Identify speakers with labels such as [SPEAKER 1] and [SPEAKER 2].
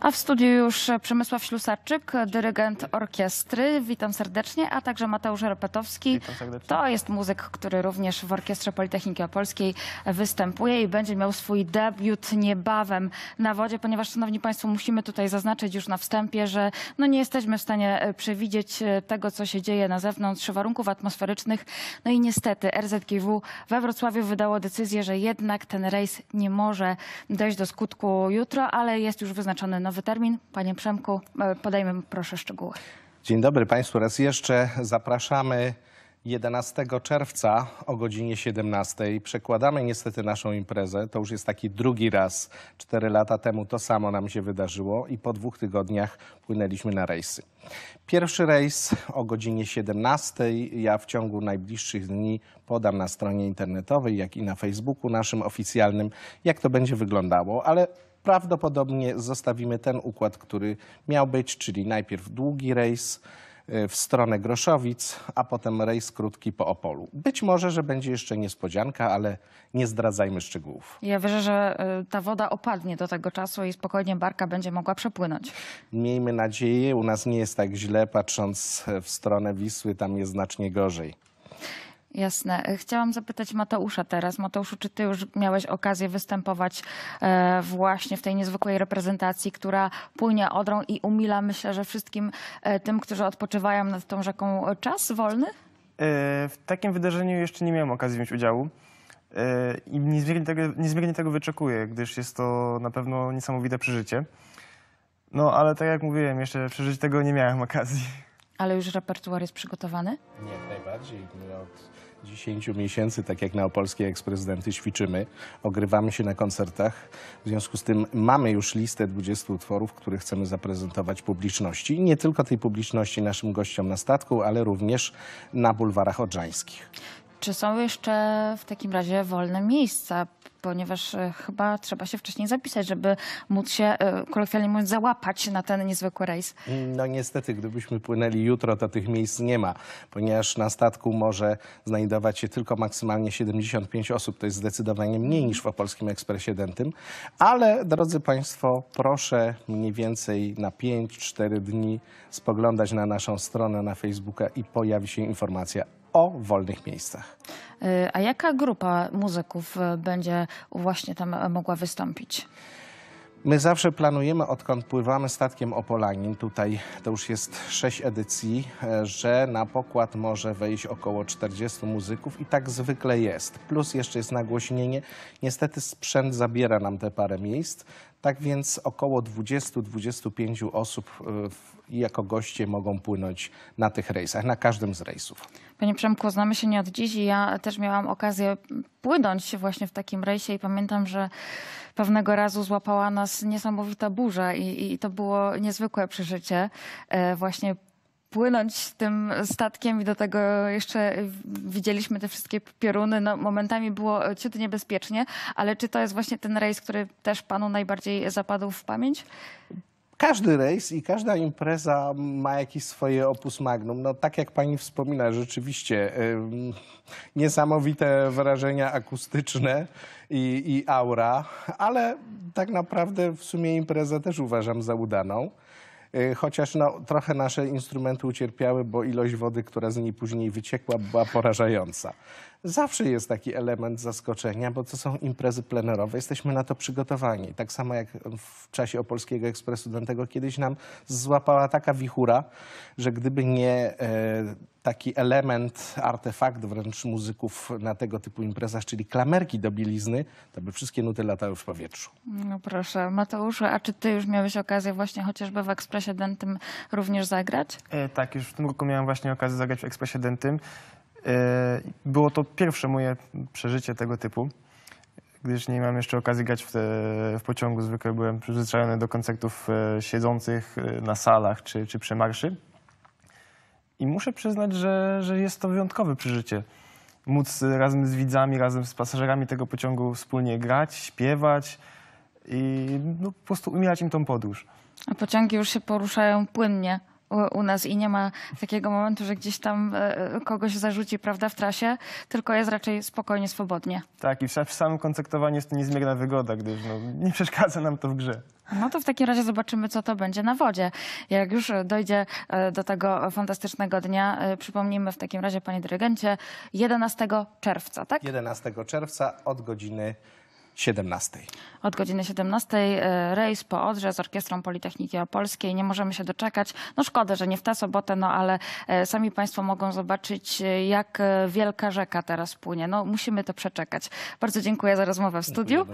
[SPEAKER 1] A w studiu już Przemysław Ślusarczyk, dyrygent orkiestry. Witam serdecznie, a także Mateusz Repetowski. To jest muzyk, który również w Orkiestrze Politechniki Opolskiej występuje i będzie miał swój debiut niebawem na wodzie, ponieważ, szanowni państwo, musimy tutaj zaznaczyć już na wstępie, że no nie jesteśmy w stanie e, przewidzieć e, tego, co się dzieje na zewnątrz, warunków atmosferycznych. No i niestety RZGW we Wrocławiu wydało decyzję, że jednak ten rejs nie może dojść do skutku jutro, ale jest już wyznaczony nowy termin. Panie Przemku, e, podajmy proszę szczegóły.
[SPEAKER 2] Dzień dobry Państwu raz jeszcze. Zapraszamy 11 czerwca o godzinie 17. Przekładamy niestety naszą imprezę. To już jest taki drugi raz. Cztery lata temu to samo nam się wydarzyło i po dwóch tygodniach płynęliśmy na rejsy. Pierwszy rejs o godzinie 17. Ja w ciągu najbliższych dni podam na stronie internetowej, jak i na Facebooku naszym oficjalnym, jak to będzie wyglądało, ale prawdopodobnie zostawimy ten układ, który miał być, czyli najpierw długi rejs e, w stronę Groszowic, a potem rejs krótki po Opolu. Być może, że będzie jeszcze niespodzianka, ale nie zdradzajmy szczegółów.
[SPEAKER 1] Ja wierzę, że e, ta woda opadnie do tego czasu i spokojnie barka będzie mogła przepłynąć.
[SPEAKER 2] Miejmy nadzieję, u nas nie jest tak źle, patrząc e, w stronę Wisły, tam jest znacznie gorzej.
[SPEAKER 1] Jasne. Chciałam zapytać Mateusza teraz. Mateuszu, czy ty już miałeś okazję występować e, właśnie w tej niezwykłej reprezentacji, która płynie Odrą i umila, myślę, że wszystkim e, tym, którzy odpoczywają nad tą rzeką e, czas wolny?
[SPEAKER 3] W takim wydarzeniu jeszcze nie miałem okazji wziąć udziału. I niezmiernie tego, niezmiernie tego wyczekuję, gdyż jest to na pewno niesamowite przeżycie. No ale tak jak mówiłem, jeszcze przeżyć tego nie miałem
[SPEAKER 2] okazji.
[SPEAKER 1] Ale już repertuar jest przygotowany?
[SPEAKER 2] Nie, najbardziej. My od 10 miesięcy, tak jak na Opolskiej Eksprezydenty, ćwiczymy, ogrywamy się na koncertach. W związku z tym mamy już listę 20 utworów, które chcemy zaprezentować publiczności. I nie tylko tej publiczności naszym gościom na statku, ale również na bulwarach odrzańskich.
[SPEAKER 1] Czy są jeszcze w takim razie wolne miejsca ponieważ e, chyba trzeba się wcześniej zapisać, żeby móc się, e, kolokwialnie mówiąc, załapać na ten niezwykły rejs.
[SPEAKER 2] No niestety, gdybyśmy płynęli jutro, to tych miejsc nie ma, ponieważ na statku może znajdować się tylko maksymalnie 75 osób. To jest zdecydowanie mniej niż w Opolskim Ekspresie Dentym. Ale, drodzy Państwo, proszę mniej więcej na 5-4 dni spoglądać na naszą stronę na Facebooka i pojawi się informacja o wolnych miejscach.
[SPEAKER 1] Y, a jaka grupa muzyków będzie właśnie tam mogła wystąpić?
[SPEAKER 2] My zawsze planujemy, odkąd pływamy statkiem Opolanin, tutaj to już jest sześć edycji, e, że na pokład może wejść około 40 muzyków i tak zwykle jest. Plus jeszcze jest nagłośnienie. Niestety sprzęt zabiera nam te parę miejsc, tak więc około 20-25 osób y, jako goście mogą płynąć na tych rejsach, na każdym z rejsów.
[SPEAKER 1] Panie Przemku, znamy się nie od dziś i ja też miałam okazję płynąć właśnie w takim rejsie i pamiętam, że pewnego razu złapała nas niesamowita burza i, i to było niezwykłe przeżycie e, właśnie płynąć tym statkiem i do tego jeszcze widzieliśmy te wszystkie pioruny. No, momentami było ciut niebezpiecznie, ale czy to jest właśnie ten rejs, który też panu najbardziej zapadł w pamięć?
[SPEAKER 2] Każdy rejs i każda impreza ma jakieś swoje opus magnum. No tak jak pani wspomina, rzeczywiście yy, niesamowite wrażenia akustyczne i, i aura, ale tak naprawdę w sumie imprezę też uważam za udaną. Y, chociaż no, trochę nasze instrumenty ucierpiały, bo ilość wody, która z niej później wyciekła, była porażająca. Zawsze jest taki element zaskoczenia, bo to są imprezy plenerowe, jesteśmy na to przygotowani. Tak samo jak w czasie Opolskiego Ekspresu Dętego kiedyś nam złapała taka wichura, że gdyby nie... E, taki element, artefakt wręcz muzyków na tego typu imprezach, czyli klamerki do bielizny, to by wszystkie nuty latały w powietrzu.
[SPEAKER 1] No proszę, Mateuszu, a czy ty już miałeś okazję właśnie chociażby w Ekspresie Dentym również zagrać?
[SPEAKER 3] E, tak, już w tym roku miałem właśnie okazję zagrać w Ekspresie Dentym. E, było to pierwsze moje przeżycie tego typu gdyż nie mam jeszcze okazji grać w, te, w, pociągu. Zwykle byłem przyzwyczajony do koncertów e, siedzących e, na salach czy, czy przy marszy. I muszę przyznać, że, że jest to wyjątkowe przeżycie. Móc razem z widzami, razem z pasażerami tego pociągu wspólnie grać, śpiewać i no, po prostu umilać im tą podróż.
[SPEAKER 1] A pociągi już się poruszają płynnie u, u, nas i nie ma takiego momentu, że gdzieś tam e, kogoś zarzuci, prawda, w trasie, tylko jest raczej spokojnie, swobodnie.
[SPEAKER 3] Tak, i w, w samym konceptowaniu jest to niezmierna wygoda, gdyż no, nie przeszkadza nam to w grze.
[SPEAKER 1] No to w takim razie zobaczymy, co to będzie na wodzie. Jak już dojdzie e, do tego fantastycznego dnia, e, przypomnijmy w takim razie, panie dyrygencie, 11
[SPEAKER 2] czerwca, tak? 11 czerwca od godziny 17.
[SPEAKER 1] Od godziny 17 e, rejs po Odrze z Orkiestrą Politechniki Opolskiej. Nie możemy się doczekać. No szkoda, że nie w tę sobotę, no ale e, sami Państwo mogą zobaczyć, e, jak wielka rzeka teraz płynie. No musimy to przeczekać. Bardzo dziękuję za rozmowę w studiu.